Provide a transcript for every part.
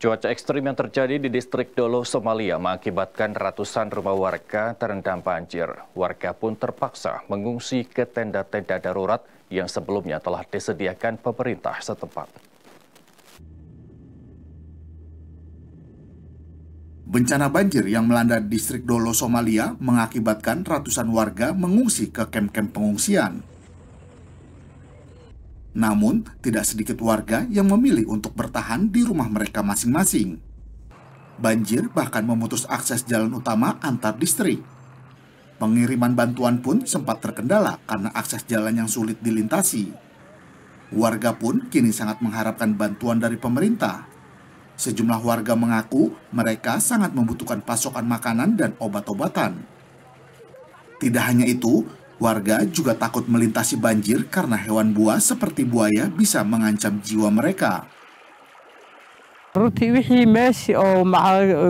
Cuaca ekstrim yang terjadi di distrik Dolo, Somalia mengakibatkan ratusan rumah warga terendam banjir. Warga pun terpaksa mengungsi ke tenda-tenda darurat yang sebelumnya telah disediakan pemerintah setempat. Bencana banjir yang melanda distrik Dolo, Somalia mengakibatkan ratusan warga mengungsi ke kem-kem pengungsian. Namun, tidak sedikit warga yang memilih untuk bertahan di rumah mereka masing-masing. Banjir bahkan memutus akses jalan utama antar distrik. Pengiriman bantuan pun sempat terkendala karena akses jalan yang sulit dilintasi. Warga pun kini sangat mengharapkan bantuan dari pemerintah. Sejumlah warga mengaku mereka sangat membutuhkan pasokan makanan dan obat-obatan. Tidak hanya itu, Warga juga takut melintasi banjir karena hewan buas seperti buaya bisa mengancam jiwa mereka. runtii wixii meeshii oo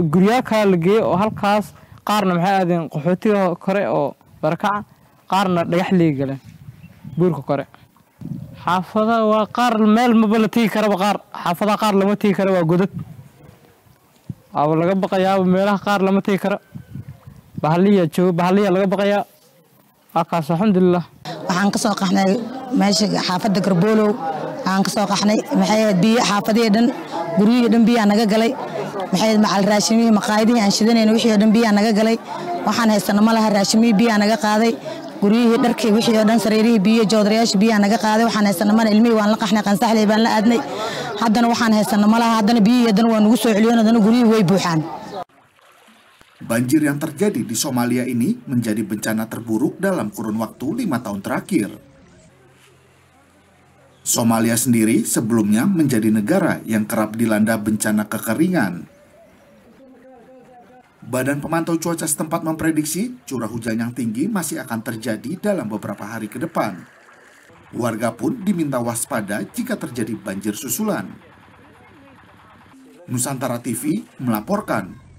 guryaa kala la geeyey oo halkaas qaarna maxay aadeen qaxootiga kore oo barakaca qaarna dhagax lay galeen buurka kore xaafadaha waa qaar meel maba la tegi karaba qaar xaafadaha qaar lama tegi kara waa godad waaba laga baqayaaba meelaha qaar lama tegi kara bahaliya joogo bahaliya laga baqayaa kaas alxamdulilah waxaan ka soo qaxnay meesha xaafadda garboolow waxaan ka soo qaxnay maxay biyo xaafadihii dhan guryihii dhan biyaa naga galay maxay macal raashimihii maqaayadihii aan shidanayna wixii oo dhan biyaa naga galay waxaan haysana ma raashimihii biyaa naga qaaday guryihii dharkii wixii oo dhan sariirihii biyo joodarayaashii biyaa naga qaaday waxaan haysana mana ilmihii waan la qaxnay qansaxley baan la aadnay haddana waxaan haysana ma haddana biyihii haddana waa nugu soo celiyoon haddana guryihii way buuxaan Banjir yang terjadi di Somalia ini menjadi bencana terburuk dalam kurun waktu lima tahun terakhir. Somalia sendiri sebelumnya menjadi negara yang kerap dilanda bencana kekeringan. Badan Pemantau Cuaca setempat memprediksi curah hujan yang tinggi masih akan terjadi dalam beberapa hari ke depan. Warga pun diminta waspada jika terjadi banjir susulan. Nusantara TV melaporkan.